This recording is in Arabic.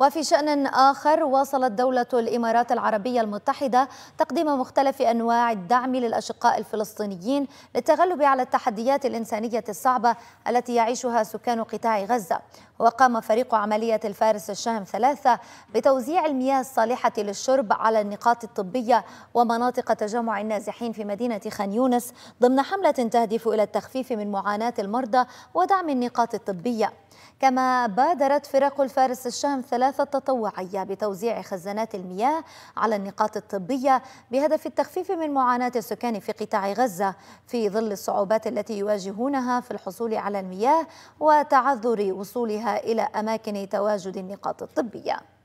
وفي شأن آخر واصلت دولة الإمارات العربية المتحدة تقديم مختلف أنواع الدعم للأشقاء الفلسطينيين للتغلب على التحديات الإنسانية الصعبة التي يعيشها سكان قطاع غزة وقام فريق عملية الفارس الشهم ثلاثة بتوزيع المياه الصالحة للشرب على النقاط الطبية ومناطق تجمع النازحين في مدينة خان يونس ضمن حملة تهدف إلى التخفيف من معاناة المرضى ودعم النقاط الطبية كما بادرت فرق الفارس الشهم ثلاثة الاغاثه التطوعيه بتوزيع خزانات المياه على النقاط الطبيه بهدف التخفيف من معاناه السكان في قطاع غزه في ظل الصعوبات التي يواجهونها في الحصول على المياه وتعذر وصولها الى اماكن تواجد النقاط الطبيه